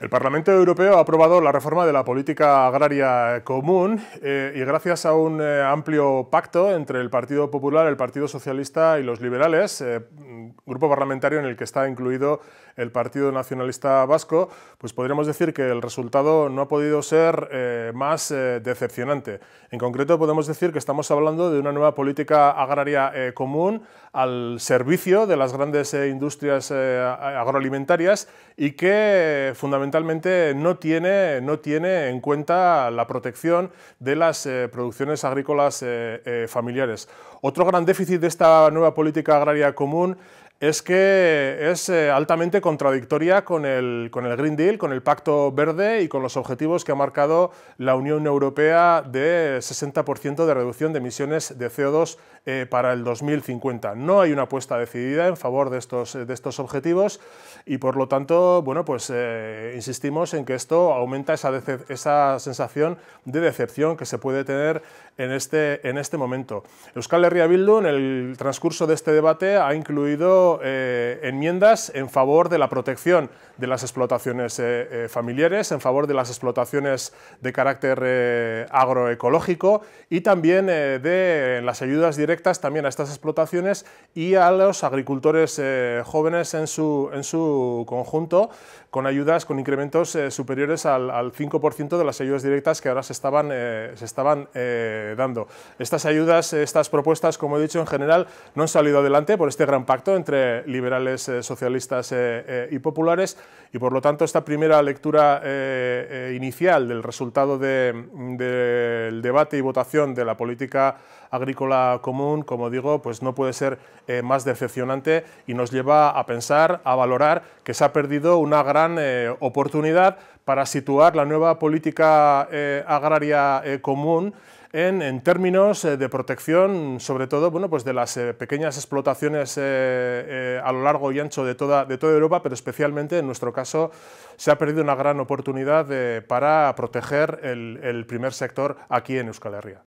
El Parlamento Europeo ha aprobado la reforma de la política agraria común eh, y gracias a un eh, amplio pacto entre el Partido Popular, el Partido Socialista y los liberales, eh, grupo parlamentario en el que está incluido el Partido Nacionalista Vasco, pues podríamos decir que el resultado no ha podido ser eh, más eh, decepcionante. En concreto podemos decir que estamos hablando de una nueva política agraria eh, común al servicio de las grandes industrias agroalimentarias y que fundamentalmente no tiene, no tiene en cuenta la protección de las producciones agrícolas familiares. Otro gran déficit de esta nueva política agraria común es que es eh, altamente contradictoria con el, con el, Green Deal, con el Pacto Verde y con los objetivos que ha marcado la Unión Europea de 60% de reducción de emisiones de CO2 eh, para el 2050. No hay una apuesta decidida en favor de estos, de estos objetivos y por lo tanto, bueno, pues eh, insistimos en que esto aumenta esa, esa, sensación de decepción que se puede tener en este, en este momento. Euskal Herria Bildu en el transcurso de este debate ha incluido eh, enmiendas en favor de la protección de las explotaciones eh, eh, familiares, en favor de las explotaciones de carácter agroecológico y también de las ayudas directas también a estas explotaciones y a los agricultores jóvenes en su, en su conjunto, con ayudas con incrementos superiores al, al 5% de las ayudas directas que ahora se estaban, se estaban dando. Estas ayudas, estas propuestas, como he dicho, en general no han salido adelante por este gran pacto entre eh, liberales, eh, socialistas eh, y populares, y por lo tanto esta primera lectura inicial del resultado del debate y votación de la política agrícola común, como digo, pues no puede ser más decepcionante y nos lleva a pensar, a valorar que se ha perdido una gran oportunidad para situar la nueva política agraria común en, términos eh, de protección, sobre todo bueno, pues de las eh, pequeñas explotaciones eh, a lo largo y ancho de toda, de Europa, pero especialmente en nuestro caso se ha perdido una gran oportunidad para proteger el primer sector aquí en Euskal Herria.